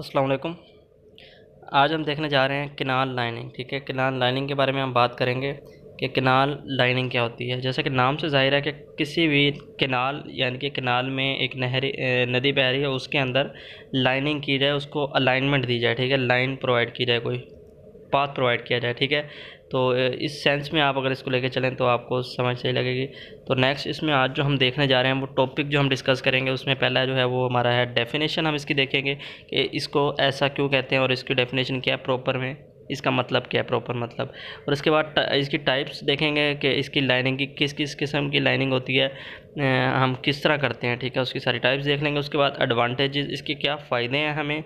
अस्सलाम वालेकुम आज हम देखने जा रहे हैं किनाल लाइनिंग ठीक है किनाल लाइनिंग के बारे में हम बात करेंगे कि किनाल लाइनिंग क्या होती है जैसे कि नाम से जाहिर है कि किसी भी किनाल यानी कि किनाल में एक नहरी नदी बह रही है उसके अंदर लाइनिंग की जाए उसको अलाइनमेंट दी जाए ठीक है लाइन प्रोवाइड की जाए कोई पाथ प्रोवाइड किया जाए ठीक है तो इस सेंस में आप अगर इसको लेके चलें तो आपको समझ सही लगेगी तो नेक्स्ट इसमें आज जो हम देखने जा रहे हैं वो टॉपिक जो हम डिस्कस करेंगे उसमें पहला जो है वो हमारा है डेफिनेशन हम इसकी देखेंगे कि इसको ऐसा क्यों कहते हैं और इसकी डेफिनेशन क्या है प्रॉपर में इसका मतलब क्या है प्रॉपर मतलब और इसके बाद इसकी टाइप्स देखेंगे कि इसकी लाइनिंग की किस किस किस्म की लाइनिंग होती है हम किस तरह करते हैं ठीक है उसकी सारी टाइप्स देख लेंगे उसके बाद एडवांटेजेस इसके क्या फ़ायदे हैं हमें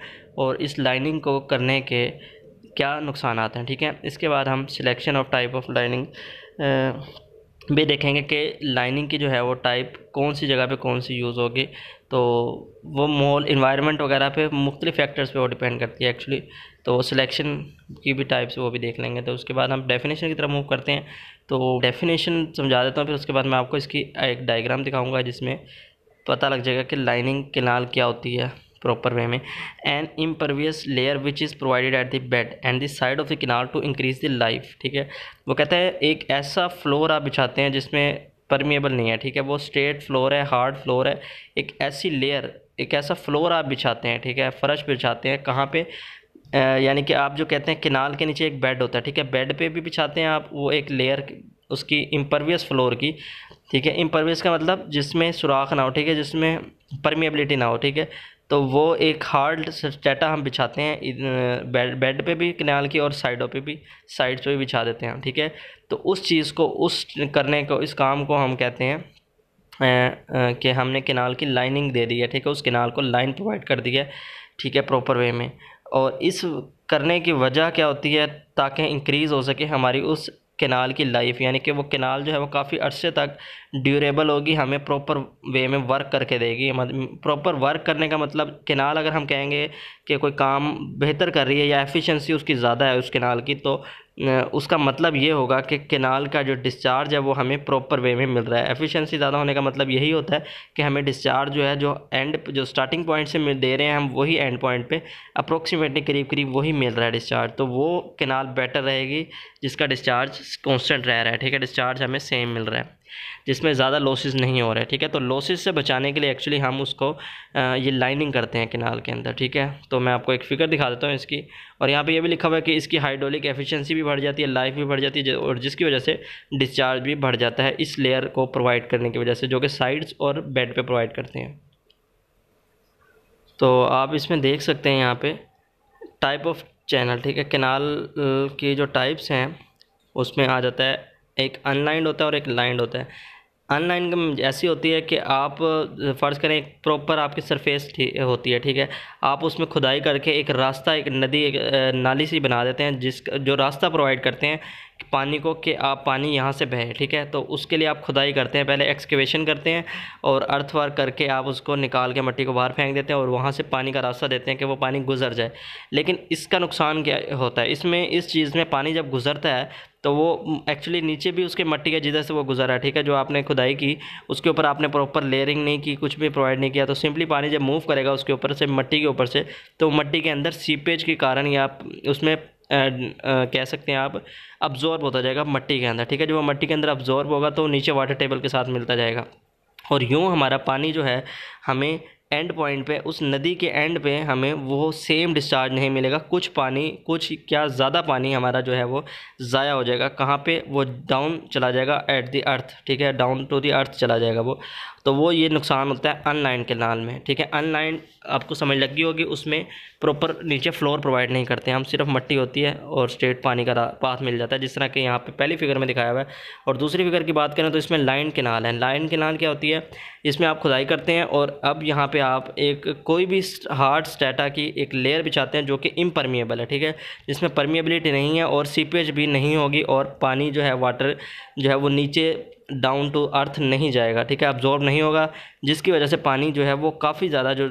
और इस लाइनिंग को करने के क्या नुकसान हैं ठीक है इसके बाद हम selection of type of lining भी देखेंगे कि लाइनिंग की जो है वो टाइप कौन सी जगह पे कौन सी यूज़ होगी तो वो मॉल इन्वायरमेंट वगैरह पे मुख्तलि फैक्टर्स पे वो डिपेंड करती है एक्चुअली तो सिलेक्शन की भी टाइप्स वो भी देख लेंगे तो उसके बाद हम डेफिनेशन की तरफ मूव करते हैं तो डेफिनेशन समझा देता हूँ फिर उसके बाद मैं आपको इसकी एक डायग्राम दिखाऊँगा जिसमें पता लग जाएगा कि लाइनिंग किनाल क्या होती है प्रॉपर वे में and impervious layer which is provided at the bed and the side of the canal to increase the life ठीक है वो कहता है एक ऐसा फ्लोर आप बिछाते हैं जिसमें परमिएबल नहीं है ठीक है वो स्ट्रेट फ्लोर है हार्ड फ्लोर है एक ऐसी लेयर एक ऐसा फ्लोर आप बिछाते हैं ठीक है फर्श बिछाते हैं कहाँ पे यानी कि आप जो कहते हैं किनाल के नीचे एक बेड होता है ठीक है बेड पे भी बिछाते हैं आप वो एक लेयर उसकी इम्परवियस फ्लोर की ठीक है इम्परवियस का मतलब जिसमें सुराख ना हो ठीक है जिसमें परमिएबिलिटी ना हो ठीक है तो वो एक हार्ड स्टेटा हम बिछाते हैं बेड पे भी किनाल की और साइडों पे भी साइड्स पे भी बिछा देते हैं ठीक है तो उस चीज़ को उस करने को इस काम को हम कहते हैं कि हमने किनाल की लाइनिंग दे दी है ठीक है उस किनाल को लाइन प्रोवाइड कर दी है ठीक है प्रॉपर वे में और इस करने की वजह क्या होती है ताकि इंक्रीज़ हो सके हमारी उस किनाल की लाइफ यानी कि वो किनाल जो है वो काफ़ी अरसे तक ड्यूरेबल होगी हमें प्रॉपर वे में वर्क करके देगी प्रॉपर वर्क करने का मतलब केनाल अगर हम कहेंगे कि कोई काम बेहतर कर रही है या एफिशिएंसी उसकी ज़्यादा है उस केनाल की तो उसका मतलब ये होगा कि केनाल का जो डिस्चार्ज है वो हमें प्रॉपर वे में मिल रहा है एफिशिएंसी ज़्यादा होने का मतलब यही होता है कि हमें डिस्चार्ज जो है जो एंड जो स्टार्टिंग पॉइंट से दे रहे हैं हम वही एंड पॉइंट पे अप्रोक्सीमेटली करीब करीब वही मिल रहा है डिस्चार्ज तो वो केनाल बेटर रहेगी जिसका डिस्चार्ज कॉन्स्टेंट रह रहा है ठीक है डिस्चार्ज हमें सेम मिल रहा है जिसमें ज़्यादा लॉसेस नहीं हो रहे ठीक है तो लॉसेस से बचाने के लिए एक्चुअली हम उसको ये लाइनिंग करते हैं किनाल के अंदर ठीक है तो मैं आपको एक फिगर दिखा देता हूँ इसकी और यहाँ पे ये भी लिखा हुआ है कि इसकी हाइड्रोलिक एफिशिएंसी भी बढ़ जाती है लाइफ भी बढ़ जाती है और जिसकी वजह से डिस्चार्ज भी बढ़ जाता है इस लेयर को प्रोवाइड करने की वजह से जो कि साइड्स और बेड पर प्रोवाइड करते हैं तो आप इसमें देख सकते हैं यहाँ पर टाइप ऑफ चैनल ठीक है कैनाल की जो टाइप्स हैं उसमें आ जाता है एक अनलाइंड होता है और एक लाइंड होता है अनलाइन ऐसी होती है कि आप फ़र्ज़ करें एक प्रॉपर आपकी सरफेस होती है ठीक है आप उसमें खुदाई करके एक रास्ता एक नदी एक नाली सी बना देते हैं जिस जो रास्ता प्रोवाइड करते हैं पानी को कि आप पानी यहाँ से बहे ठीक है तो उसके लिए आप खुदाई करते हैं पहले एक्सकेवेशन करते हैं और अर्थ वर्क करके आप उसको निकाल के मट्टी को बाहर फेंक देते हैं और वहाँ से पानी का रास्ता देते हैं कि वो पानी गुजर जाए लेकिन इसका नुकसान क्या होता है इसमें इस चीज़ में पानी जब गुजरता है तो वो एक्चुअली नीचे भी उसके मट्टी का जिधर से वो गुजारा ठीक है जो आपने खुदाई की उसके ऊपर आपने प्रॉपर लेयरिंग नहीं की कुछ भी प्रोवाइड नहीं किया तो सिंपली पानी जब मूव करेगा उसके ऊपर से मट्टी के ऊपर से तो मट्टी के अंदर सीपेज के कारण या उसमें आ, आ, कह सकते हैं आप अब्जॉर्ब होता जाएगा मट्टी के अंदर ठीक है जब वो मट्टी के अंदर अब्जॉर्ब होगा तो नीचे वाटर टेबल के साथ मिलता जाएगा और यूँ हमारा पानी जो है हमें एंड पॉइंट पे उस नदी के एंड पे हमें वो सेम डिस्चार्ज नहीं मिलेगा कुछ पानी कुछ क्या ज़्यादा पानी हमारा जो है वो ज़ाया हो जाएगा कहाँ पे वो डाउन चला जाएगा एट दी अर्थ ठीक है डाउन टू दी अर्थ चला जाएगा वो तो वो ये नुकसान होता है अनलाइन नाल में ठीक है अनलाइन आपको समझ लगी होगी उसमें प्रॉपर नीचे फ्लोर प्रोवाइड नहीं करते हम सिर्फ मिट्टी होती है और स्ट्रेट पानी का पाथ मिल जाता है जिस तरह के यहाँ पे पहली फिगर में दिखाया हुआ है और दूसरी फिगर की बात करें तो इसमें लाइन के नाल है लाइन के नाल क्या होती है इसमें आप खुदाई करते हैं और अब यहाँ पे आप एक कोई भी हार्ड स्टेटा की एक लेयर बिछाते हैं जो कि इम्परमिएबल है ठीक है जिसमें परमिएबिलिटी नहीं है और सीपेज भी नहीं होगी और पानी जो है वाटर जो है वो नीचे डाउन टू अर्थ नहीं जाएगा ठीक है अब्जॉर्ब नहीं होगा जिसकी वजह से पानी जो है वो काफ़ी ज़्यादा जो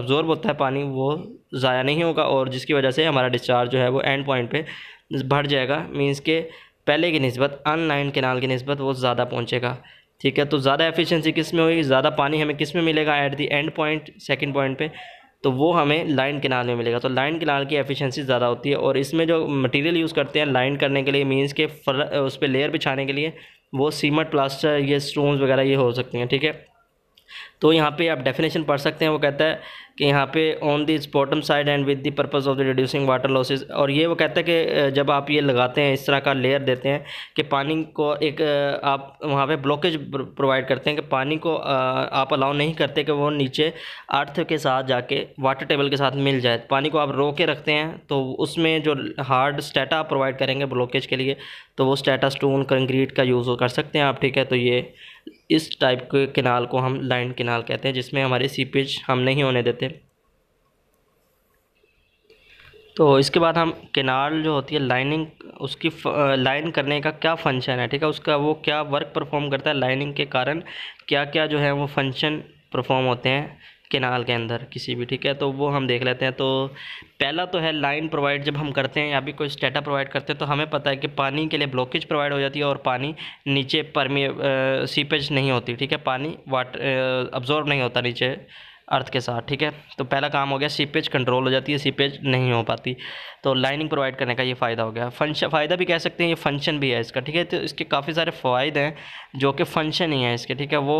अब्जॉर्ब होता है पानी वो ज़ाया नहीं होगा और जिसकी वजह से हमारा डिस्चार्ज जो है वो एंड पॉइंट पे बढ़ जाएगा मींस के पहले की नस्बत अनलाइन केनाल की नस्बत वो ज़्यादा पहुँचेगा ठीक है तो ज़्यादा एफिशिएंसी किस में होगी ज़्यादा पानी हमें किस में मिलेगा at the end point second point पे तो वो हमें लाइन किनार में मिलेगा तो लाइन किनार की एफिशिएंसी ज़्यादा होती है और इसमें जो मटेरियल यूज़ करते हैं लाइन करने के लिए मींस के फर उस पर लेयर बिछाने के लिए वो सीमेंट प्लास्टर ये स्टोन्स वगैरह ये हो सकती हैं ठीक है तो यहाँ पे आप डेफिनेशन पढ़ सकते हैं वो कहता है कि यहाँ पे on this bottom side and with the purpose of the reducing water losses और ये वो कहता है कि जब आप ये लगाते हैं इस तरह का लेयर देते हैं कि पानी को एक आप वहाँ पे ब्लॉकेज प्रोवाइड करते हैं कि पानी को आप अलाउ नहीं करते कि वो नीचे अर्थ के साथ जाके वाटर टेबल के साथ मिल जाए पानी को आप रो के रखते हैं तो उसमें जो हार्ड स्टेटा आप प्रोवाइड करेंगे ब्लॉकेज के लिए तो वो स्टेटा स्टोन कंक्रीट का यूज़ कर सकते हैं आप ठीक है तो ये इस टाइप के किनाल को हम लाइन किनाल कहते हैं जिसमें हमारे सीपेज हम नहीं होने देते तो इसके बाद हम किनाल जो होती है लाइनिंग उसकी लाइन करने का क्या फंक्शन है ठीक है उसका वो क्या वर्क परफॉर्म करता है लाइनिंग के कारण क्या क्या जो है वो फंक्शन परफॉर्म होते हैं केनाल के अंदर किसी भी ठीक है तो वो हम देख लेते हैं तो पहला तो है लाइन प्रोवाइड जब हम करते हैं या भी कोई स्टेटा प्रोवाइड करते हैं तो हमें पता है कि पानी के लिए ब्लॉकेज प्रोवाइड हो जाती है और पानी नीचे परमी सीपेज नहीं होती ठीक है पानी वाटर अब्जॉर्ब नहीं होता नीचे अर्थ के साथ ठीक है तो पहला काम हो गया सीपेज कंट्रोल हो जाती है सीपेज नहीं हो पाती तो लाइनिंग प्रोवाइड करने का ये फ़ायदा हो गया फंक्शन फ़ायदा भी कह सकते हैं ये फंक्शन भी है इसका ठीक है तो इसके काफ़ी सारे फ़ायदे हैं जो कि फंक्शन ही है इसके ठीक है वो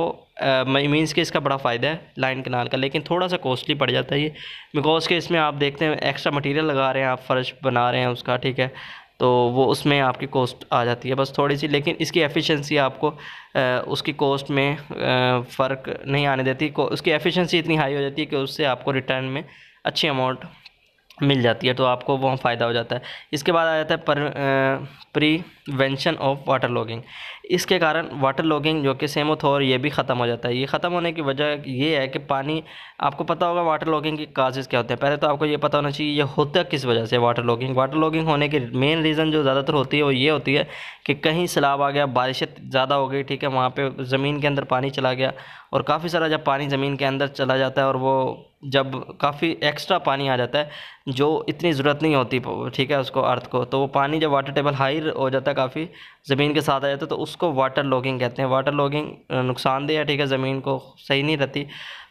मीन्स के इसका बड़ा फ़ायदा है लाइन कनाल का लेकिन थोड़ा सा कॉस्टली पड़ जाता है ये बिकॉज के इसमें आप देखते हैं एक्स्ट्रा मटीरियल लगा रहे हैं आप फ़र्श बना रहे हैं उसका ठीक है तो वो उसमें आपकी कॉस्ट आ जाती है बस थोड़ी सी लेकिन इसकी एफिशिएंसी आपको उसकी कॉस्ट में फ़र्क नहीं आने देती उसकी एफिशिएंसी इतनी हाई हो जाती है कि उससे आपको रिटर्न में अच्छी अमाउंट मिल जाती है तो आपको वह फ़ायदा हो जाता है इसके बाद आ जाता है पर prevention of water logging इसके कारण वाटर लॉगिंग जो कि और ये भी ख़त्म हो जाता है ये ख़त्म होने की वजह ये है कि पानी आपको पता होगा वाटर लॉगिंग के काजेज़ क्या होते हैं पहले तो आपको ये पता होना चाहिए ये होता किस वजह से वाटर लॉगिंग वाटर लॉगिंग होने की मेन रीज़न जो ज़्यादातर होती है वो ये होती है कि कहीं सैलाब आ गया बारिशें ज़्यादा हो गई ठीक है वहाँ पर ज़मीन के अंदर पानी चला गया और काफ़ी सारा जब पानी ज़मीन के अंदर चला जाता है और वो जब काफ़ी एक्स्ट्रा पानी आ जाता है जो इतनी ज़रूरत नहीं होती ठीक है उसको अर्थ को तो वो पानी जब वाटर टेबल हाई हो जाता है काफ़ी ज़मीन के साथ आ जाता है तो उसको वाटर लॉगिंग कहते हैं वाटर लॉगिंग नुकसानदेह है ठीक है ज़मीन को सही नहीं रहती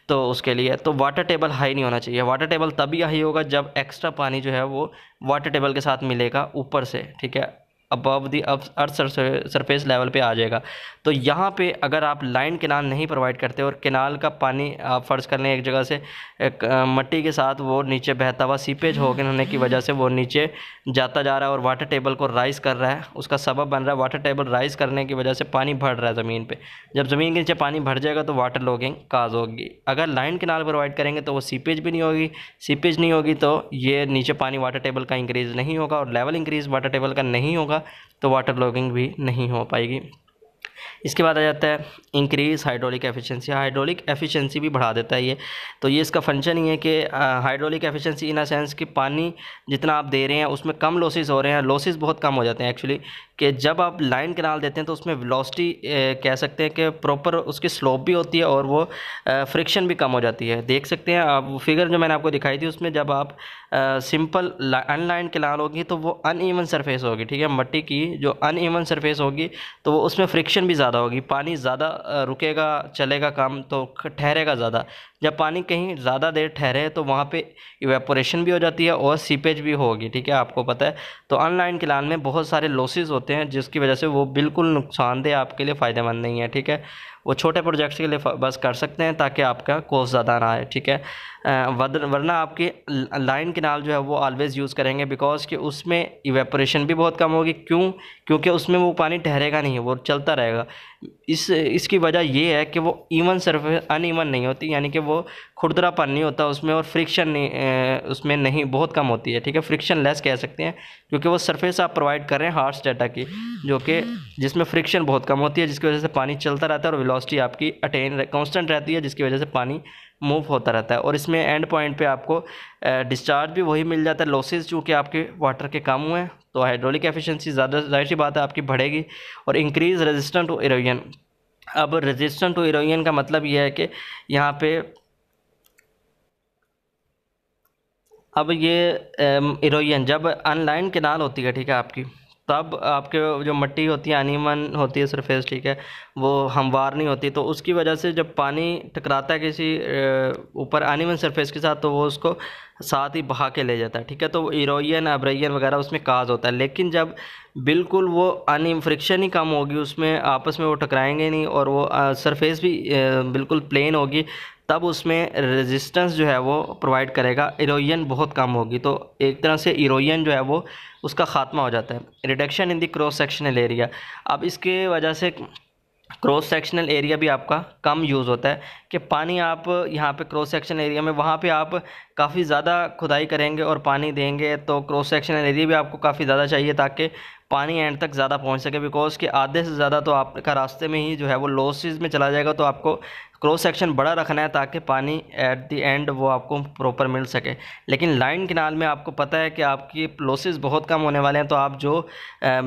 तो उसके लिए तो वाटर टेबल हाई नहीं होना चाहिए वाटर टेबल तभी हाई होगा जब एक्स्ट्रा पानी जो है वो वाटर टेबल के साथ मिलेगा ऊपर से ठीक है अबव दी अब अर्थ सरफेस लेवल पे आ जाएगा तो यहाँ पे अगर आप लाइन केनाल नहीं प्रोवाइड करते और केनाल का पानी आप फ़र्ज़ कर लें एक जगह से एक मट्टी के साथ वो नीचे बहता हुआ सीपेज होने की वजह से वो नीचे जाता जा रहा है और वाटर टेबल को राइज़ कर रहा है उसका सबब बन रहा है वाटर टेबल राइज़ करने की वजह से पानी भर रहा है ज़मीन पर जब ज़मीन के नीचे पानी भर जाएगा तो वाटर लॉगिंग काज होगी अगर लाइन केनाल प्रोवाइड करेंगे तो वो सीपेज भी नहीं होगी सीपेज नहीं होगी तो ये नीचे पानी वाटर टेबल का इंक्रीज़ नहीं होगा और लेवल इंक्रीज़ वाटर टेबल का नहीं होगा तो वाटर लॉगिंग भी नहीं हो पाएगी इसके बाद आ जाता है increase hydraulic efficiency hydraulic efficiency भी बढ़ा देता है ये तो ये इसका फंक्शन ही है कि hydraulic efficiency in a sense कि पानी जितना आप दे रहे हैं उसमें कम लॉसेस हो रहे हैं लॉसेस बहुत कम हो जाते हैं एक्चुअली कि जब आप लाइन कनाल देते हैं तो उसमें वेलोसिटी कह सकते हैं कि प्रॉपर उसकी स्लोप भी होती है और वो फ्रिक्शन भी कम हो जाती है देख सकते हैं आप फिगर जो मैंने आपको दिखाई थी उसमें जब आप सिंपल अनलाइन कनाल होगी तो वो अनईवन सरफेस होगी ठीक है मट्टी की जो अनईवन सरफेस होगी तो वो उसमें फ्रिक्शन भी ज़्यादा होगी पानी ज़्यादा रुकेगा चलेगा काम तो ठहरेगा ज़्यादा जब पानी कहीं ज़्यादा देर ठहरे तो वहाँ पे इवेपोरेशन भी हो जाती है और सीपेज भी होगी ठीक है आपको पता है तो ऑनलाइन किलान में बहुत सारे लॉसेज होते हैं जिसकी वजह से वो बिल्कुल नुकसानदेह आपके लिए फ़ायदेमंद नहीं है ठीक है वो छोटे प्रोजेक्ट्स के लिए बस कर सकते हैं ताकि आपका कोर्स ज़्यादा ना आए ठीक है वरना आपके लाइन किनाल जो है वो ऑलवेज़ यूज़ करेंगे बिकॉज कि उसमें इवेपोरेशन भी बहुत कम होगी क्यों क्योंकि उसमें वो पानी ठहरेगा नहीं वो चलता रहेगा इस इसकी वजह ये है कि वो इवन सरफेस ईवन नहीं होती यानी कि वो खुरदरापन नहीं होता उसमें और फ्रिक्शन नहीं उसमें नहीं बहुत कम होती है ठीक है फ्रिक्शन लेस कह सकते हैं क्योंकि वो सरफेस आप प्रोवाइड कर रहे हैं हार्स डाटा की जो कि जिसमें फ्रिक्शन बहुत कम होती है जिसकी वजह से पानी चलता रहता है और विलोसिटी आपकी अटेन कॉन्स्टेंट रहती है जिसकी वजह से पानी मूव होता रहता है और इसमें एंड पॉइंट पे आपको डिस्चार्ज भी वही मिल जाता है लॉसेज चूँकि आपके वाटर के कम हुए हैं तो हाइड्रोलिक एफिशिएंसी ज़्यादा जाहिर सी बात है आपकी बढ़ेगी और इंक्रीज़ रेजिस्टेंट टू इरोजन अब रेजिस्टेंट टू इरोजन का मतलब यह है कि यहाँ पे अब ये इरोजन जब अनलाइन किनाल होती है ठीक है आपकी तब आपके जो मट्टी होती है अनिमन होती है सरफेस ठीक है वो हमवार नहीं होती तो उसकी वजह से जब पानी टकराता है किसी ऊपर अनिमन सरफेस के साथ तो वो उसको साथ ही बहा के ले जाता है ठीक है तो इरोन अब्रैन वगैरह उसमें काज होता है लेकिन जब बिल्कुल वो अनिम फ्रिक्शन ही कम होगी उसमें आपस में वो टकराएंगे नहीं और वो सरफेस भी बिल्कुल प्लेन होगी तब उसमें रेजिस्टेंस जो है वो प्रोवाइड करेगा इरोइन बहुत कम होगी तो एक तरह से इरोइन जो है वो उसका ख़ात्मा हो जाता है reduction in the cross sectional area अब इसके वजह से क्रॉस सेक्शनल एरिया भी आपका कम यूज़ होता है कि पानी आप यहाँ पे क्रॉस सेक्शनल एरिया में वहाँ पे आप काफ़ी ज़्यादा खुदाई करेंगे और पानी देंगे तो क्रॉस सेक्शनल एरिया भी आपको काफ़ी ज़्यादा चाहिए ताकि पानी एंड तक ज़्यादा पहुंच सके बिकॉज़ कि आधे से ज़्यादा तो आपका रास्ते में ही जो है वो लॉसेज में चला जाएगा तो आपको क्रॉस सेक्शन बड़ा रखना है ताकि पानी एट दी एंड वो आपको प्रॉपर मिल सके लेकिन लाइन किनाल में आपको पता है कि आपकी लॉसेज बहुत कम होने वाले हैं तो आप जो आ, आ,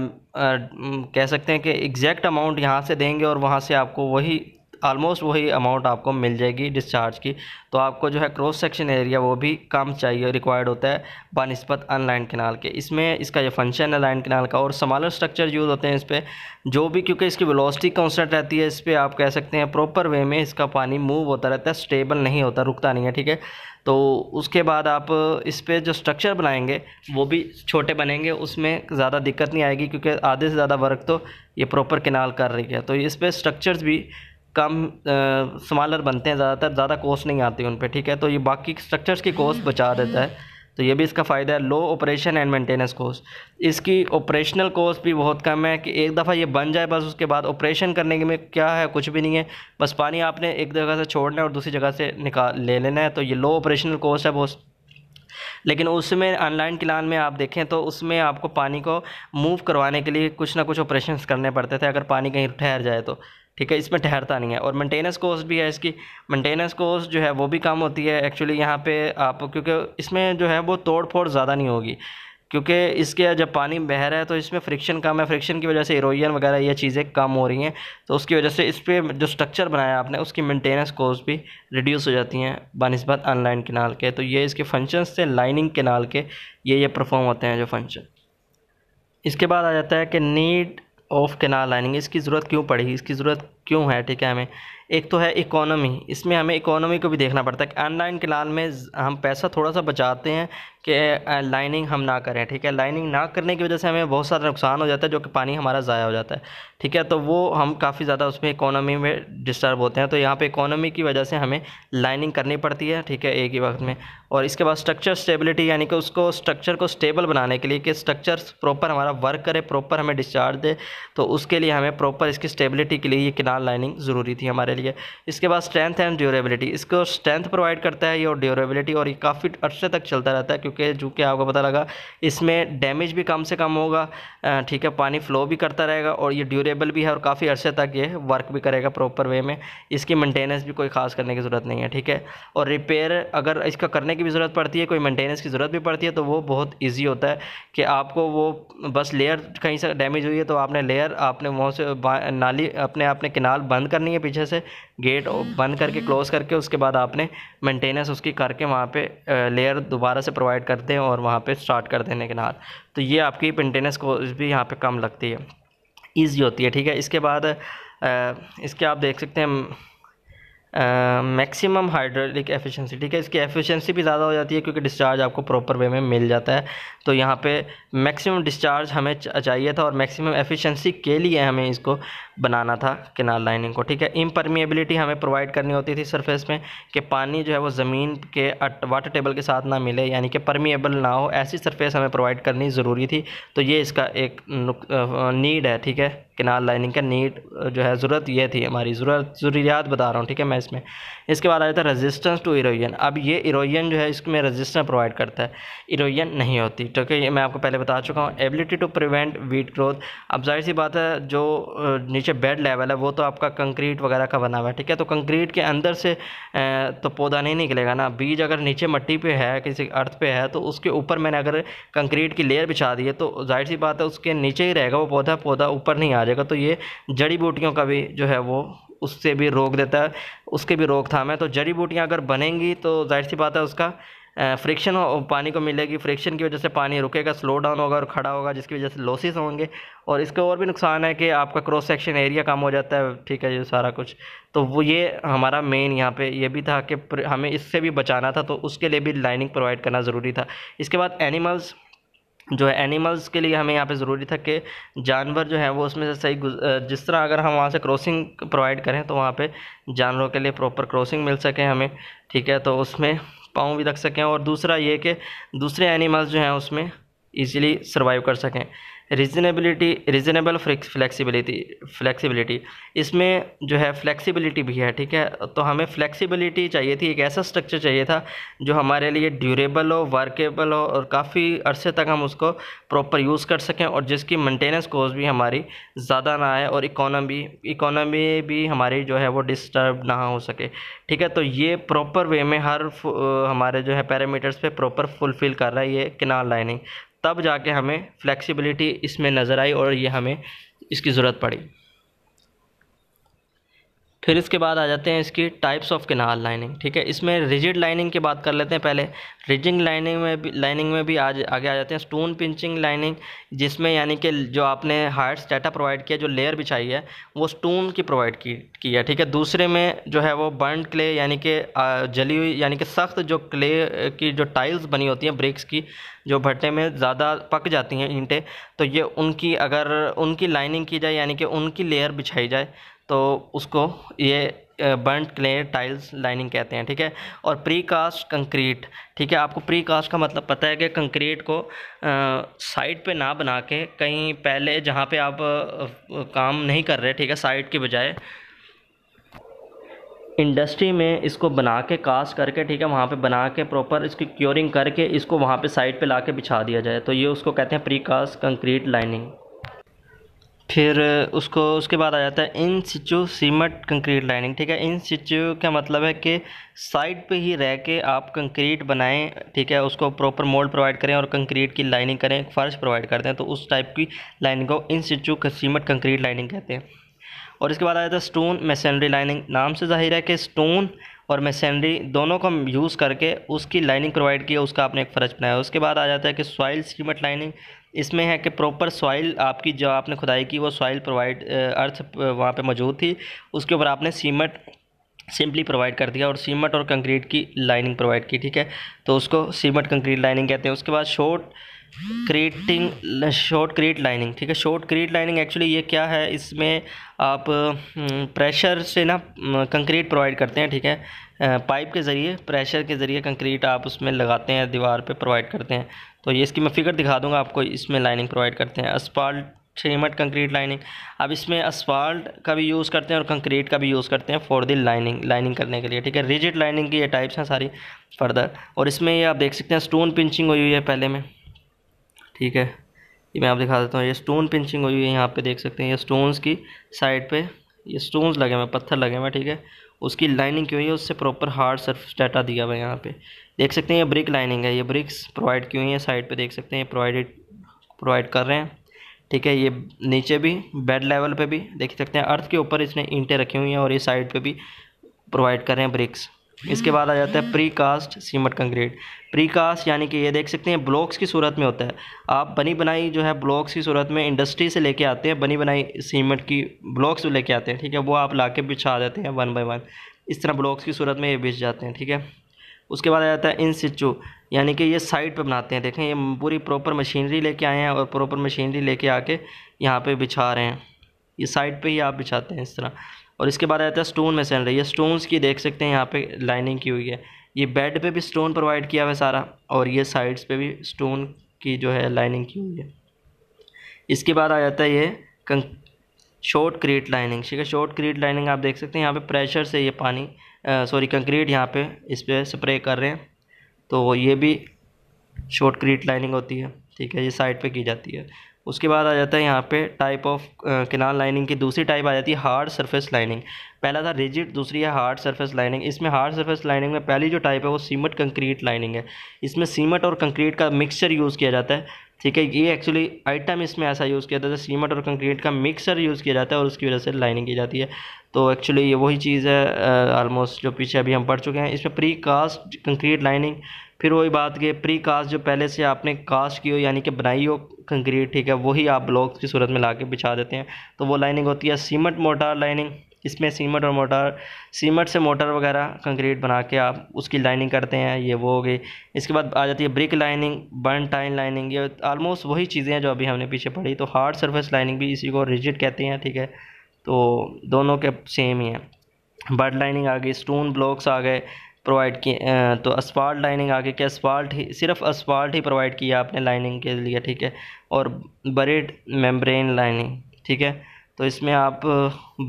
कह सकते हैं कि एग्जैक्ट अमाउंट यहाँ से देंगे और वहाँ से आपको वही आलमोस्ट वही अमाउंट आपको मिल जाएगी डिस्चार्ज की तो आपको जो है क्रॉस सेक्शन एरिया वो भी कम चाहिए रिक्वायर्ड होता है बनस्पत अनलाइन किनाल के इसमें इसका जो फंक्शन है लाइन किनाल का और समालर स्ट्रक्चर यूज़ होते हैं इस पर जो भी क्योंकि इसकी वेलोसिटी कॉन्सेंट रहती है इस पर आप कह सकते हैं प्रॉपर वे में इसका पानी मूव होता रहता है स्टेबल नहीं होता रुकता नहीं है ठीक है तो उसके बाद आप इस पर जो स्ट्रक्चर बनाएंगे वो भी छोटे बनेंगे उसमें ज़्यादा दिक्कत नहीं आएगी क्योंकि आधे से ज़्यादा वर्क तो ये प्रॉपर किनाल कर रही है तो इस पर स्ट्रक्चर्स भी कम स्मॉलर बनते हैं ज़्यादातर ज़्यादा कॉस्ट नहीं आती उन पर ठीक है तो ये बाकी स्ट्रक्चर्स की कॉस्ट हम्म। बचा देता है तो ये भी इसका फ़ायदा है low operation and maintenance cost इसकी ऑपरेशनल कॉस्ट भी बहुत कम है कि एक दफ़ा ये बन जाए बस उसके बाद ऑपरेशन करने के में क्या है कुछ भी नहीं है बस पानी आपने एक जगह से छोड़ना है और दूसरी जगह से निकाल ले लेना है तो ये लो ऑपरेशनल कॉस्ट है बहुत लेकिन उसमें ऑनलाइन किलान में आप देखें तो उसमें आपको पानी को मूव करवाने के लिए कुछ ना कुछ ऑपरेशन करने पड़ते थे अगर पानी कहीं ठहर जाए तो ठीक है इसमें ठहरता नहीं है और मेंटेनेंस कॉस्ट भी है इसकी मेंटेनेंस कॉस्ट जो है वो भी कम होती है एक्चुअली यहाँ पे आप क्योंकि इसमें जो है वो तोड़ फोड़ ज़्यादा नहीं होगी क्योंकि इसके जब पानी बह रहा है तो इसमें फ्रिक्शन कम है फ्रिक्शन की वजह से इरोजन वगैरह ये चीज़ें कम हो रही हैं तो उसकी वजह से इस पर जो स्ट्रक्चर बनाया आपने उसकी मेंटेनेंस कॉस्ट भी रिड्यूस हो जाती हैं बनस्बत अनलाइन किनाल के तो ये इसके फंक्शन से लाइनिंग किनाल के ये ये परफॉर्म होते हैं जो फंक्शन इसके बाद आ जाता है कि नीड ऑफ कैनाल लाइनिंग इसकी ज़रूरत क्यों पड़ी इसकी ज़रूरत क्यों है ठीक है हमें एक तो है इकोनॉमी इसमें हमें इकोनॉमी को भी देखना पड़ता है कि ऑनलाइन लाल में हम पैसा थोड़ा सा बचाते हैं कि लाइनिंग हम ना करें ठीक है लाइनिंग ना करने की वजह से हमें बहुत सारा नुकसान हो जाता है जो कि पानी हमारा ज़ाया हो जाता है ठीक है तो वो हम काफ़ी ज़्यादा उसमें इकोनॉमी में डिस्टर्ब होते हैं तो यहाँ पर इकोनॉमी की वजह से हमें लाइनिंग करनी पड़ती है ठीक है एक ही वक्त में और इसके बाद स्ट्रक्चर स्टेबिलिटी यानी कि उसको स्ट्रक्चर को स्टेबल बनाने के लिए कि स्ट्रक्चर प्रॉपर हमारा वर्क करे प्रॉपर हमें डिस्चार्ज दे तो उसके लिए हमें प्रॉपर इसकी स्टेबिलिटी के लिए ये किनार चार लाइनिंग ज़रूरी थी हमारे लिए इसके बाद स्ट्रेंथ एंड ड्यूरेबिलिटी इसको स्ट्रेंथ प्रोवाइड करता है ये और ड्यूरेबिलिटी और ये काफ़ी अर्से तक चलता रहता है क्योंकि जो कि आपको पता लगा इसमें डैमेज भी कम से कम होगा ठीक है पानी फ्लो भी करता रहेगा और ये ड्यूरेबल भी है और काफ़ी अर्से तक ये वर्क भी करेगा प्रॉपर वे में इसकी मेंटेनेंस भी कोई खास करने की ज़रूरत नहीं है ठीक है और रिपेयर अगर इसका करने की भी ज़रूरत पड़ती है कोई मेंटेनेंस की ज़रूरत भी पड़ती है तो वो बहुत ईजी होता है कि आपको वो बस लेयर कहीं से डैमेज हुई है तो आपने लेयर आपने वहाँ से नाली अपने अपने फिलहाल बंद करनी है पीछे से गेट बंद करके क्लोज़ करके उसके बाद आपने मेंटेनेंस उसकी करके वहाँ पे लेयर दोबारा से प्रोवाइड करते हैं और वहाँ पे स्टार्ट कर देने के नाल तो ये आपकी मेंटेनेंस को भी यहाँ पे कम लगती है ईजी होती है ठीक है इसके बाद इसके आप देख सकते हैं मैक्सिमम हाइड्रोलिक एफिशिएंसी ठीक है इसकी एफिशिएंसी भी ज़्यादा हो जाती है क्योंकि डिस्चार्ज आपको प्रॉपर वे में मिल जाता है तो यहाँ पे मैक्सिमम डिस्चार्ज हमें चाहिए था और मैक्सिमम एफिशिएंसी के लिए हमें इसको बनाना था केनाल लाइनिंग को ठीक है इम्परमिएबिलिटी हमें प्रोवाइड करनी होती थी सरफेस में कि पानी जो है वो ज़मीन के वाटर टेबल के साथ ना मिले यानी कि परमिएबल ना हो ऐसी सरफेस हमें प्रोवाइड करनी ज़रूरी थी तो ये इसका एक नीड है ठीक है किनार लाइनिंग का नीड जो है ज़रूरत ये थी हमारी ज़रूरत ज़रूरियात बता रहा हूँ ठीक है मैं इसमें इसके बाद आ जाता है रजिस्टेंस टू इरोजन अब ये इरोजन जो है इसमें रजिस्टेंस प्रोवाइड करता है इरोजन नहीं होती ठीक है मैं आपको पहले बता चुका हूँ ability to prevent weed growth अब जाहिर सी बात है जो नीचे बेड लेवल है वो तो आपका कंक्रीट वगैरह का बना हुआ है ठीक है तो कंक्रीट के अंदर से तो पौधा नहीं निकलेगा ना बीज अगर नीचे मट्टी पे है किसी अर्थ पे है तो उसके ऊपर मैंने अगर कंक्रीट की लेयर बिछा दी है तो जाहिर सी बात है उसके नीचे ही रहेगा वो पौधा पौधा ऊपर नहीं आ जाएगा तो ये जड़ी बूटियों का भी जो है वो उससे भी रोक देता है उसके भी रोकथाम है तो जड़ी बूटियाँ अगर बनेंगी तो जाहिर सी बात है उसका फ्रिक्शन पानी को मिलेगी फ्रिक्शन की वजह से पानी रुकेगा स्लो डाउन होगा और खड़ा होगा जिसकी वजह से लॉसेस होंगे और इसके और भी नुकसान है कि आपका क्रॉस सेक्शन एरिया कम हो जाता है ठीक है ये सारा कुछ तो वो ये हमारा मेन यहाँ पे ये भी था कि हमें इससे भी बचाना था तो उसके लिए भी लाइनिंग प्रोवाइड करना ज़रूरी था इसके बाद एनिमल्स जो है एनिमल्स के लिए हमें यहाँ पे ज़रूरी था कि जानवर जो है वो उसमें से सही जिस तरह अगर हम वहाँ से क्रॉसिंग प्रोवाइड करें तो वहाँ पे जानवरों के लिए प्रॉपर क्रॉसिंग मिल सके हमें ठीक है तो उसमें पाँव भी रख सकें और दूसरा ये कि दूसरे एनिमल्स जो हैं उसमें ईज़िली सर्वाइव कर सकें रीजनेबिलिटी रीजनेबल फ्लैक्सीबिलिटी फ्लैक्सीबिलिटी इसमें जो है फ्लैक्सीबिलिटी भी है ठीक है तो हमें फ्लैक्सीबिलिटी चाहिए थी एक ऐसा स्ट्रक्चर चाहिए था जो हमारे लिए ड्यूरेबल हो वर्केबल हो और काफ़ी अरसे तक हम उसको प्रॉपर यूज़ कर सकें और जिसकी मेंटेनेंस कॉस्ट भी हमारी ज़्यादा ना आए और इकोनॉमी इकोनॉमी भी हमारी जो है वो डिस्टर्ब ना हो सके ठीक है तो ये प्रॉपर वे में हर हमारे जो है पैरामीटर्स पर प्रॉपर फुलफ़िल कर रहा है ये किनार लाइनिंग तब जाके हमें फ्लेक्सिबिलिटी इसमें नज़र आई और ये हमें इसकी ज़रूरत पड़ी फिर इसके बाद आ जाते हैं इसकी टाइप्स ऑफ किनार लाइनिंग ठीक है इसमें रिजिड लाइनिंग की बात कर लेते हैं पहले रिजिंग लाइनिंग में भी लाइनिंग में भी आज आगे आ जाते हैं स्टोन पिंचिंग लाइनिंग जिसमें यानी कि जो आपने हार्ड डाटा प्रोवाइड किया जो लेयर बिछाई है वो स्टोन की प्रोवाइड की, की है ठीक है दूसरे में जो है वो बर्न क्ले यानी कि जली हुई यानी कि सख्त जो क्ले की जो टाइल्स बनी होती हैं ब्रिक्स की जो भट्टे में ज़्यादा पक जाती हैं ईंटें तो ये उनकी अगर उनकी लाइनिंग की जाए यानी कि उनकी लेयर बिछाई जाए तो उसको ये बर्न क्ले टाइल्स लाइनिंग कहते हैं ठीक है और प्री कास्ट कंक्रीट ठीक है आपको प्री कास्ट का मतलब पता है कि कंक्रीट को साइड पे ना बना के कहीं पहले जहाँ पे आप काम नहीं कर रहे ठीक है साइड के बजाय इंडस्ट्री में इसको बना के कास्ट करके ठीक है वहाँ पे बना के प्रॉपर इसकी क्योरिंग करके इसको वहाँ पे साइड पे ला के बिछा दिया जाए तो ये उसको कहते हैं प्री कास्ट कंक्रीट लाइनिंग फिर उसको उसके बाद आ जाता है in situ cement concrete lining ठीक है इन सिचु का मतलब है कि साइड पे ही रह के आप कंक्रीट बनाएं ठीक है उसको प्रॉपर मोल्ड प्रोवाइड करें और कंक्रीट की लाइनिंग करें फर्श प्रोवाइड करते हैं तो उस टाइप की लाइनिंग को in situ cement concrete lining कहते हैं और इसके बाद आ जाता है स्टोन मेसनरी लाइनिंग नाम से जाहिर है कि स्टोन और मेसनरी दोनों को यूज़ करके उसकी लाइनिंग प्रोवाइड की उसका आपने एक फ़र्श बनाया उसके बाद आ जाता है कि सॉइल सीमेंट लाइनिंग इसमें है कि प्रॉपर सॉइल आपकी जो आपने खुदाई की वो सॉइल प्रोवाइड अर्थ वहाँ पे मौजूद थी उसके ऊपर आपने सीमेंट सिंपली प्रोवाइड कर दिया और सीमेंट और कंक्रीट की लाइनिंग प्रोवाइड की ठीक है तो उसको सीमेंट कंक्रीट लाइनिंग कहते हैं उसके बाद shotcreting shotcrete lining ठीक है शॉर्ट क्रीट लाइनिंग एक्चुअली ये क्या है इसमें आप प्रेशर हम्म, से ना कंक्रीट प्रोवाइड करते हैं ठीक है पाइप के ज़रिए प्रेशर के ज़रिए कंक्रीट आप उसमें लगाते हैं दीवार पे प्रोवाइड करते हैं तो ये इसकी मैं फिगर दिखा दूंगा आपको इसमें लाइनिंग प्रोवाइड करते हैं अस्पाल्ट सीमेंट कंक्रीट लाइनिंग अब इसमें अस्पाल्ट का भी यूज़ करते हैं और कंक्रीट का भी यूज़ करते हैं फॉर दी लाइनिंग लाइनिंग करने के लिए ठीक है रिजिट लाइनिंग की ये टाइप्स हैं सारी फर्दर और इसमें ये आप देख सकते हैं स्टोन पिंचिंग हुई हुई है पहले में ठीक है ये मैं आप दिखा देता हूँ ये स्टोन पिंचिंग हुई हुई है यहाँ पे देख सकते हैं ये स्टोन्स की साइड पे ये स्टोन्स लगे हुए पत्थर लगे हुए ठीक है उसकी लाइनिंग क्यों हुई है उससे प्रॉपर हार्ड सर्फ डाटा दिया हुआ है यहाँ पे देख सकते हैं ये ब्रिक लाइनिंग है ये ब्रिक्स प्रोवाइड की हुई है साइड पे देख सकते हैं प्रोवाइडेड प्रोवाइड कर रहे हैं ठीक है ये नीचे भी बेड लेवल पे भी देख सकते हैं अर्थ के ऊपर इसने ईंटें रखी हुई हैं और ये साइड पे भी प्रोवाइड कर रहे हैं ब्रिक्स इसके बाद आ जाता है precast cement concrete precast यानी कि ये देख सकते हैं ब्लॉक्स की सूरत में होता है आप बनी बनाई जो है ब्लॉक्स की सूरत में इंडस्ट्री से लेके आते हैं बनी बनाई सीमेंट की ब्लॉक्स लेके आते हैं ठीक है वो आप ला के बिछा देते हैं वन बाई वन इस तरह ब्लॉक्स की सूरत में ये बिछ जाते हैं ठीक है उसके बाद आ जाता है इन सिचू यानी कि ये साइड पे बनाते हैं देखें ये पूरी प्रॉपर मशीनरी लेके आए हैं और प्रॉपर मशीनरी लेके आके यहाँ पे बिछा रहे हैं ये साइड पे ही आप बिछाते हैं इस तरह और इसके बाद आता है स्टोन में सैलरी ये स्टोन्स की देख सकते हैं यहाँ पे लाइनिंग की हुई है ये बेड पे भी स्टोन प्रोवाइड किया हुआ है सारा और ये साइड्स पे भी स्टोन की जो है लाइनिंग की हुई है इसके बाद आ जाता है ये शॉर्ट क्रीट लाइनिंग ठीक है शॉर्ट क्रीट लाइनिंग आप देख सकते हैं यहाँ पे प्रेशर से ये पानी सॉरी कंक्रीट यहाँ पे इस पर स्प्रे कर रहे हैं तो ये भी शॉर्ट क्रीट लाइनिंग होती है ठीक है ये साइड पे की जाती है उसके बाद आ जाता है यहाँ पे टाइप ऑफ केनाल लाइनिंग की दूसरी टाइप आ जाती है हार्ड सरफेस लाइनिंग पहला था रिजिड दूसरी है हार्ड सरफेस लाइनिंग इसमें हार्ड सरफेस लाइनिंग में पहली जो टाइप है वो सीमेंट कंक्रीट लाइनिंग है इसमें सीमेंट और कंक्रीट का मिक्सचर यूज़ किया जाता है ठीक है ये एक्चुअली आइटम इसमें ऐसा यूज़ किया जाता है सीमेंट और कंक्रीट का मिक्सर यूज़ किया जाता है और उसकी वजह से लाइनिंग की जाती है तो एक्चुअली ये वही चीज़ है ऑलमोस्ट जो पीछे अभी हम पढ़ चुके हैं इसमें प्री कास्ट कंक्रीट लाइनिंग फिर वही बात की प्री कास्ट जो पहले से आपने कास्ट की हो यानी कि बनाई हो कंक्रीट ठीक है वही आप ब्लॉक्स की सूरत में ला के बिछा देते हैं तो वो लाइनिंग होती है सीमेंट मोटार लाइनिंग इसमें सीमेंट और मोटार सीमेंट से मोटर वगैरह कंक्रीट बना के आप उसकी लाइनिंग करते हैं ये वो हो गई इसके बाद आ जाती है brick lining burnt tile lining ये आलमोस्ट वही चीज़ें हैं जो अभी हमने पीछे पढ़ी तो हार्ड सरफेस लाइनिंग भी इसी को रिजिड कहते हैं ठीक है तो दोनों के सेम ही हैं बर्ड लाइनिंग आ गई स्टोन ब्लॉक्स आ गए प्रोवाइड किए तो अस्पाल्ट लाइनिंग आगे के अस्पाल्ट ही सिर्फ अस्पाल्ट ही प्रोवाइड किया आपने लाइनिंग के लिए ठीक है और बरेड मेम्ब्रेन लाइनिंग ठीक है तो इसमें आप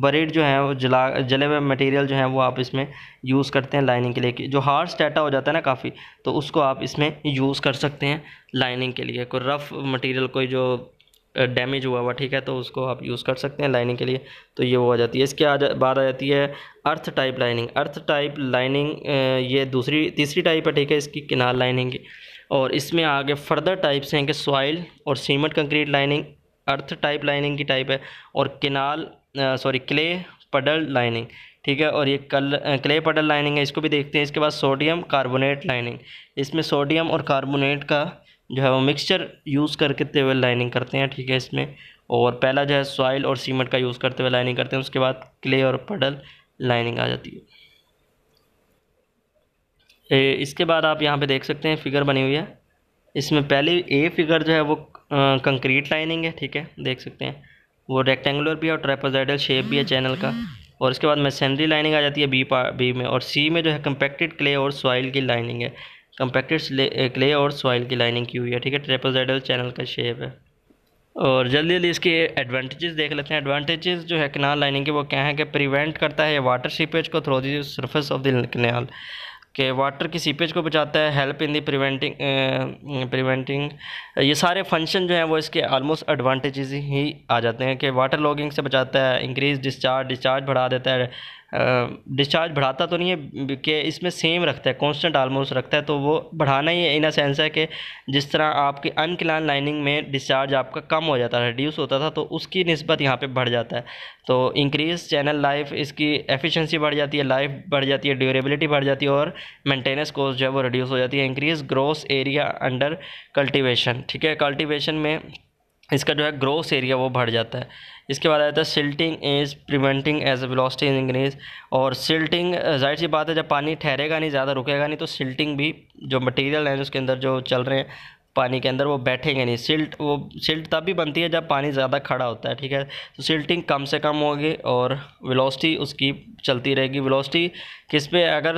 बरेड जो है वो जला जले हुए मटेरियल जो है वो आप इसमें यूज़ करते हैं लाइनिंग के लिए जो हार्ड स्टेटा हो जाता है ना काफ़ी तो उसको आप इसमें यूज़ कर सकते हैं लाइनिंग के लिए कोई रफ़ मटेरियल कोई जो डैमेज हुआ हुआ ठीक है तो उसको आप यूज़ कर सकते हैं लाइनिंग के लिए तो ये वो आ जाती है इसके आज बाद आ जाती है earth type lining earth type lining ये दूसरी तीसरी टाइप है ठीक है इसकी किनार लाइनिंग की और इसमें आगे फर्दर टाइप्स हैं कि सॉइल और cement concrete lining earth type lining की टाइप है और canal sorry clay puddle lining ठीक है और ये कल क्ले पडल लाइनिंग है इसको भी देखते हैं इसके बाद सोडियम कार्बोनेट लाइनिंग इसमें सोडियम और कार्बोनेट का जो है वो मिक्सचर यूज़ करके करते हुए लाइनिंग करते हैं ठीक है इसमें और पहला जो है सॉइल और सीमेंट का यूज़ करते हुए लाइनिंग करते हैं उसके बाद क्ले और पडल लाइनिंग आ जाती है ए, इसके बाद आप यहाँ पे देख सकते हैं फिगर बनी हुई है इसमें पहले ए फिगर जो है वो कंक्रीट लाइनिंग है ठीक है देख सकते हैं वो रेक्टेंगुलर भी है और ट्रेपोजाइडल शेप भी है चैनल का और इसके बाद मैसेनरी लाइनिंग आ जाती है बी पा बी में और सी में जो है कंपेक्टेड क्ले और सॉइल की लाइनिंग है कंपैक्टेड क्ले eh, और सॉइल की लाइनिंग की हुई है ठीक है जेडल चैनल का शेप है और जल्दी जल्दी इसके एडवांटेजेस देख लेते हैं एडवांटेजेस जो है कनाल लाइनिंग के वो क्या है कि प्रिवेंट करता है वाटर सीपेज को through the surface of the canal के वाटर की सीपेज को बचाता है help in the preventing preventing ये सारे फंक्शन जो हैं वो इसके ऑलमोस्ट एडवांटेजेस ही आ जाते हैं कि वाटर लॉगिंग से बचाता है इंक्रीज डिस्चार्ज डिस्चार्ज बढ़ा देता है डिस्चार्ज बढ़ाता तो नहीं है कि इसमें सेम रखता है कांस्टेंट आलमोस्ट रखता है तो वो बढ़ाना ही इन सेंस है कि जिस तरह आपकी अनकिलान लाइनिंग में डिस्चार्ज आपका कम हो जाता है रिड्यूस होता था तो उसकी नस्बत यहाँ पे बढ़ जाता है तो इंक्रीज़ चैनल लाइफ इसकी एफिशेंसी बढ़ जाती है लाइफ बढ़ जाती है ड्यूरेबिलिटी बढ़ जाती है और मेंटेनेंस कॉस्ट जो है वो रिड्यूस हो जाती है increase gross area under cultivation ठीक है कल्टिवेशन में इसका जो है ग्रोस एरिया वो बढ़ जाता है इसके बाद आता है silting is preventing as velocity increase और सिल्टिंग जाहिर सी बात है जब पानी ठहरेगा नहीं ज़्यादा रुकेगा नहीं तो सिल्टिंग भी जो मटेरियल है उसके अंदर जो चल रहे हैं पानी के अंदर वो बैठेंगे नहीं सिल्ट वो सिल्ट तब भी बनती है जब पानी ज़्यादा खड़ा होता है ठीक है तो सिल्टिंग कम से कम होगी और वेलोसिटी उसकी चलती रहेगी वेलोसिटी किस पे अगर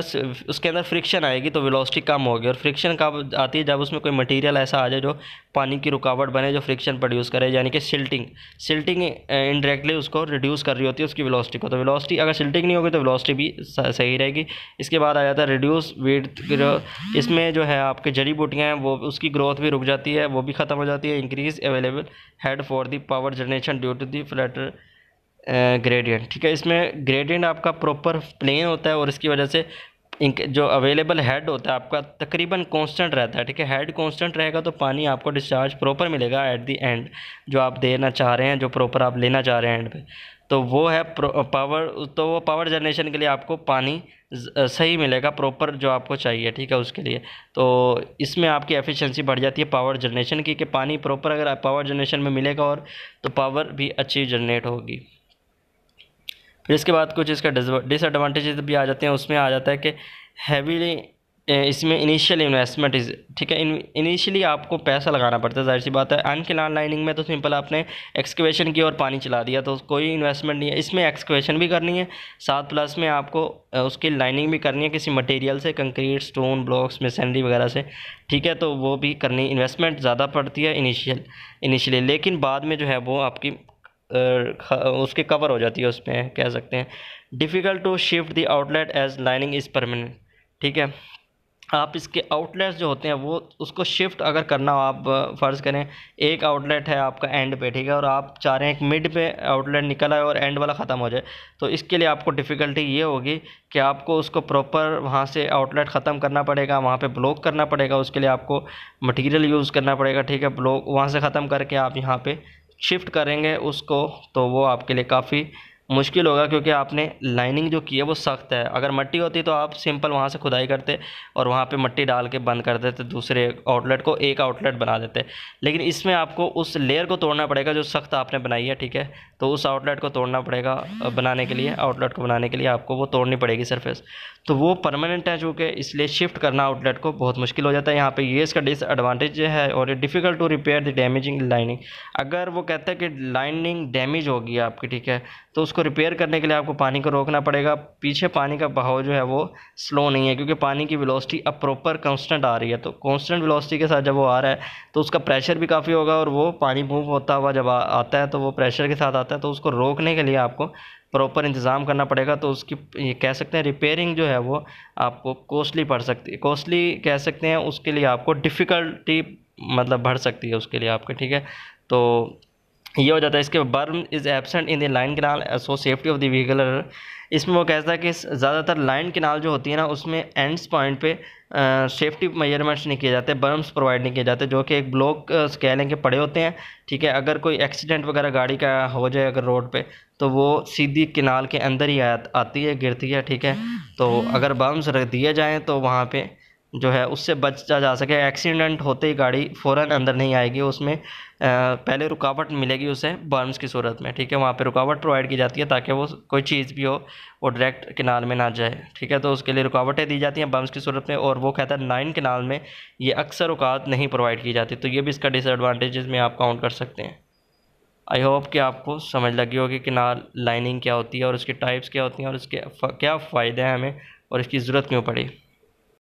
उसके अंदर फ्रिक्शन आएगी तो वेलोसिटी कम होगी और फ्रिक्शन कब आती है जब उसमें कोई मटेरियल ऐसा आ जाए जो पानी की रुकावट बने जो फ्रिक्शन प्रोड्यूस करे यानी कि सिल्टिंग सिल्टिंग इनडायरेक्टली उसको रिड्यूस कर रही होती है उसकी वेलोसिटी को तो वेलोसिटी अगर सिल्टिंग नहीं होगी तो वेलोसिटी भी सही रहेगी इसके बाद आ जाता है रिड्यूस वीड इसमें जो है आपके जड़ी बूटियाँ हैं वो उसकी ग्रोथ भी रुक जाती है वो भी ख़त्म हो जाती है increase available head for the power generation due to the flatter gradient ठीक है इसमें ग्रेडियंट आपका प्रॉपर प्लेन होता है और इसकी वजह से जो अवेलेबल हेड होता है आपका तकरीबन कांस्टेंट रहता है ठीक है हेड कांस्टेंट रहेगा तो पानी आपको डिस्चार्ज प्रॉपर मिलेगा एट दी एंड जो आप देना चाह रहे हैं जो प्रॉपर आप लेना चाह रहे हैं एंड पे तो वो है पावर तो वो पावर जनरेशन के लिए आपको पानी सही मिलेगा प्रॉपर जो आपको चाहिए ठीक है उसके लिए तो इसमें आपकी एफिशिएंसी बढ़ जाती है पावर जनरेशन की कि पानी प्रॉपर अगर पावर जनरेशन में मिलेगा और तो पावर भी अच्छी जनरेट होगी फिर इसके बाद कुछ इसका डिसएडवांटेजेस भी आ जाते हैं उसमें आ जाता है कि हैवीली इसमें इनिशियल इन्वेस्टमेंट इज ठीक है इनिशियली आपको पैसा लगाना पड़ता है जाहिर सी बात है अनकिलान लाइनिंग में तो सिंपल आपने एक्सकवेशन की और पानी चला दिया तो कोई इन्वेस्टमेंट नहीं है इसमें एक्सकवेशन भी करनी है साथ प्लस में आपको उसकी लाइनिंग भी करनी है किसी मटेरियल से कंक्रीट स्टोन ब्लॉक्स मिसनरी वगैरह से ठीक है तो वो भी करनी इन्वेस्टमेंट ज़्यादा पड़ती है इनिशियल इनिशियली लेकिन बाद में जो है वो आपकी उसके कवर हो जाती है उसमें कह सकते हैं difficult to shift the outlet as lining is permanent ठीक है आप इसके आउटलेट्स जो होते हैं वो उसको शिफ्ट अगर करना हो आप फ़र्ज़ करें एक आउटलेट है आपका एंड पे ठीक है और आप चाह रहे हैं एक मिड पे आउटलेट निकल आए और एंड वाला ख़त्म हो जाए तो इसके लिए आपको डिफ़िकल्टी ये होगी कि आपको उसको प्रॉपर वहाँ से आउटलेट ख़त्म करना पड़ेगा वहाँ पे ब्लॉक करना पड़ेगा उसके लिए आपको मटीरियल यूज़ करना पड़ेगा ठीक है ब्लॉक वहाँ से ख़त्म करके आप यहाँ पर शिफ्ट करेंगे उसको तो वो आपके लिए काफ़ी मुश्किल होगा क्योंकि आपने लाइनिंग जो की है वो सख्त है अगर मट्टी होती तो आप सिंपल वहाँ से खुदाई करते और वहाँ पे मट्टी डाल के बंद कर देते दूसरे आउटलेट को एक आउटलेट बना देते लेकिन इसमें आपको उस लेयर को तोड़ना पड़ेगा जो सख्त आपने बनाई है ठीक है तो उस आउटलेट को तोड़ना पड़ेगा बनाने के लिए आउटलेट को बनाने के लिए आपको वो तोड़नी पड़ेगी सरफेस तो वो परमानेंट है चूँकि इसलिए शिफ्ट करना आउटलेट को बहुत मुश्किल हो जाता है यहाँ पर ये इसका डिसएडवांटेज है और difficult to repair the damaging lining अगर वो कहता है कि लाइनिंग डैमेज होगी आपकी ठीक है तो उसको रिपेयर करने के लिए आपको पानी को रोकना पड़ेगा पीछे पानी का बहाव जो है वो स्लो नहीं है क्योंकि पानी की वेलोसिटी अब प्रॉपर कांस्टेंट आ रही है तो कांस्टेंट वेलोसिटी के साथ जब वो आ रहा है तो उसका प्रेशर भी काफ़ी होगा और वो पानी मूव होता हुआ जब आता है तो वो प्रेशर के साथ आता है तो उसको रोकने के लिए आपको प्रॉपर इंतज़ाम करना पड़ेगा तो उसकी ये कह सकते हैं रिपेयरिंग जो है वो आपको कॉस्टली पड़ सकती है कॉस्टली कह सकते हैं उसके लिए आपको डिफ़िकल्टी मतलब बढ़ सकती है उसके लिए आपके ठीक है तो ये हो जाता है इसके berm is absent in the line canal so safety of the vehicle इसमें वो कहता है कि ज़्यादातर लाइन किनाल जो होती है ना उसमें एंड्स पॉइंट पे सेफ्टी मेजरमेंट्स नहीं किए जाते बर्म्स प्रोवाइड नहीं किए जाते जो कि एक ब्लॉक कह लेंगे कि पड़े होते हैं ठीक है अगर कोई एक्सीडेंट वगैरह गाड़ी का हो जाए अगर रोड पे तो वो सीधी किनाल के अंदर ही आ, आती है गिरती है ठीक है तो हम्म। अगर बर्म्स रख दिए जाएँ तो वहाँ पर जो है उससे बचा जा सके एक्सीडेंट होते ही गाड़ी फ़ौरन अंदर नहीं आएगी उसमें पहले रुकावट मिलेगी उसे बर्म्स की सूरत में ठीक है वहाँ पे रुकावट प्रोवाइड की जाती है ताकि वो कोई चीज़ भी हो वो डायरेक्ट किनाल में ना जाए ठीक है तो उसके लिए रुकावटें दी जाती हैं बर्म्स की सूरत में और वो कहता है नाइन किनाल में ये अक्सर रुकावट नहीं प्रोवाइड की जाती तो ये भी इसका डिसएडवाटेज़ में आप काउंट कर सकते हैं आई होप कि आपको समझ लगी होगी किनाल लाइनिंग क्या होती है और उसके टाइप्स क्या होती हैं और उसके क्या फ़ायदे हैं हमें और इसकी ज़रूरत क्यों पड़ी